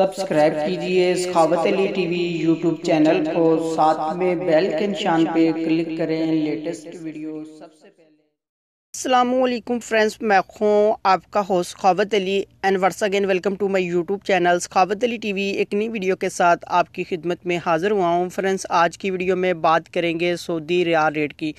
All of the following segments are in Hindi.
सब्सक्राइब कीजिए Sakhawat Ali T V YouTube channel को साथ में बेल के निशान पे क्लिक करें लेटेस्ट वीडियो सबसे पहले असलम फ्रेंड्स मैं हूँ आपका होस्ट खावत अली एंड वर्स again welcome to my YouTube channel Khawat Ali TV एक नई वीडियो के साथ आपकी खिदमत में हाज़िर हुआ हूँ फ्रेंड्स आज की वीडियो में बात करेंगे सऊदी रियाल रेट की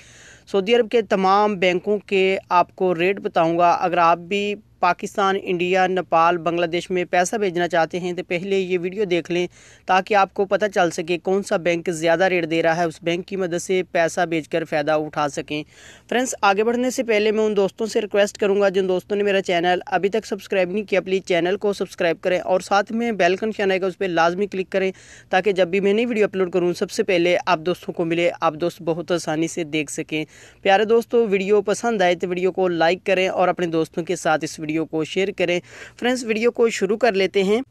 सऊदी अरब के तमाम बैंकों के आपको रेट बताऊँगा अगर आप भी पाकिस्तान इंडिया नेपाल बांग्लादेश में पैसा भेजना चाहते हैं तो पहले ये वीडियो देख लें ताकि आपको पता चल सके कौन सा बैंक ज़्यादा रेट दे रहा है उस बैंक की मदद से पैसा बेच फ़ायदा उठा सकें फ्रेंड्स आगे बढ़ने से पहले मैं उन दोस्तों से रिक्वेस्ट करूँगा जिन दोस्तों ने मेरा चैनल अभी तक सब्सक्राइब नहीं किया प्लीज़ चैनल को सब्सक्राइब करें और साथ में बेलकन फैन का उस पर लाजमी क्लिक करें ताकि जब भी मैं नई वीडियो अपलोड करूँ सबसे पहले आप दोस्तों को मिले आप दोस्त बहुत आसानी से देख सकें प्यारे दोस्तों वीडियो पसंद आए तो वीडियो को लाइक करें और अपने दोस्तों के साथ इस वीडियो वीडियो को शेयर करें फ्रेंड्स वीडियो को शुरू कर लेते हैं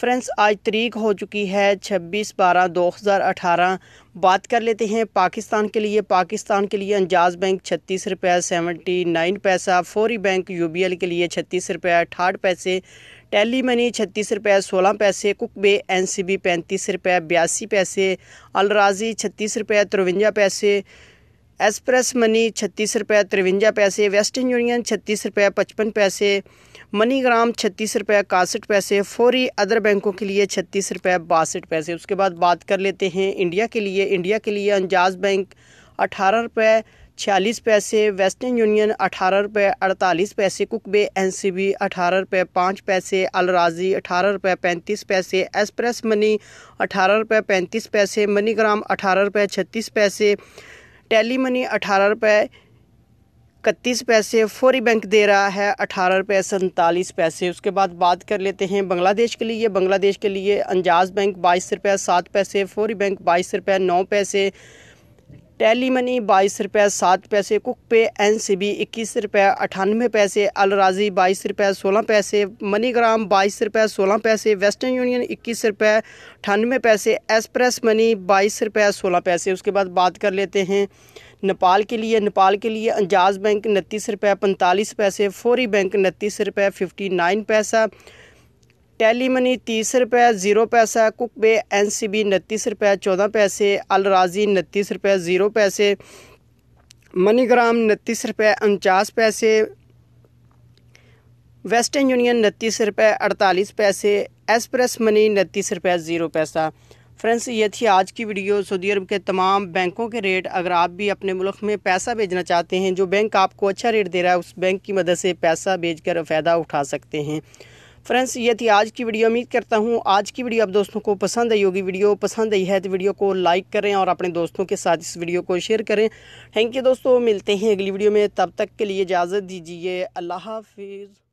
फ्रेंड्स आज तरीक हो चुकी है 26 बारह 2018 बात कर लेते हैं पाकिस्तान के लिए पाकिस्तान के लिए अंजाज बैंक छत्तीस रुपये सेवेंटी नाइन पैसा फौरी बैंक एल के लिए छत्तीस रुपये अठाठ पैसे टेली मनी छत्तीस रुपये सोलह पैसे कुकबे एन सी बी पैंतीस रुपये बयासी पैसे अलराजी छत्तीस रुपये तिरवंजा पैसे एसप्रेस मनी छत्तीस रुपये तिरवंजा पैसे वेस्टर्न यूनियन छत्तीस रुपये पचपन पैसे मनीग्राम छत्तीस रुपए इकसठ पैसे फौरी अदर बैंकों के लिए छत्तीस रुपये बासठ पैसे उसके बाद बात कर लेते हैं इंडिया के लिए इंडिया के लिए अंजाज बैंक अठारह रुपये छियालीस पैसे वेस्टर्न यूनियन अठारह रुपए अड़तालीस पैसे कुकबे एन सी बी अठारह रुपए पाँच पैसे अलराजी अठारह रुपये पैंतीस पैसे एसप्रेस मनी अठारह रुपए पैंतीस पैसे मनीग्राम अठारह रुपए छत्तीस पैसे टैली मनी अठारह रुपये इकतीस पैसे फौरी बैंक दे रहा है अठारह रुपये सैंतालीस पैसे उसके बाद बात कर लेते हैं बांग्लादेश के लिए बांग्लादेश के लिए अंजाज बैंक बाईस रुपये सात पैसे फौरी बैंक बाईस रुपये नौ पैसे टैली मनी बाईस रुपये सात पैसे कुक पे एन सी बी इक्कीस रुपये अठानवे पैसे अलराजी बाईस रुपये सोलह पैसे मनीग्राम बाईस रुपये सोलह पैसे वेस्टर्न यूनियन इक्कीस रुपये अठानवे पैसे एसप्रेस मनी बाईस रुपये सोलह पैसे उसके बाद बात कर लेते हैं नेपाल के लिए नेपाल के लिए अंजाज बैंक उनतीस रुपये पैंतालीस पैसे फौरी बैंक उनतीस रुपये फिफ्टी नाइन पैसा टैली मनी तीस रुपये ज़ीरो पैसा कुक बे एन सी बी उनतीस रुपये चौदह पैसे अलराजी उनतीस रुपये ज़ीरो पैसे मनीग्राम उनतीस रुपये उनचास पैसे वेस्टर्न यूनियन उनतीस रुपये अड़तालीस पैसे एसप्रेस मनी उनतीस रुपये ज़ीरो पैसा फ्रेंड्स ये थी आज की वीडियो सऊदी अरब के तमाम बैंकों के रेट अगर आप भी अपने मुल्क में पैसा भेजना चाहते हैं जो बैंक आपको अच्छा रेट दे रहा है उस बैंक की मदद से पैसा भेज कर फ़ायदा उठा सकते हैं फ्रेंड्स ये थी आज की वीडियो उम्मीद करता हूँ आज की वीडियो आप दोस्तों को पसंद आई होगी वीडियो पसंद आई है तो वीडियो को लाइक करें और अपने दोस्तों के साथ इस वीडियो को शेयर करें थैंक यू दोस्तों मिलते हैं अगली वीडियो में तब तक के लिए इजाज़त दीजिए अल्लाह हाफिज़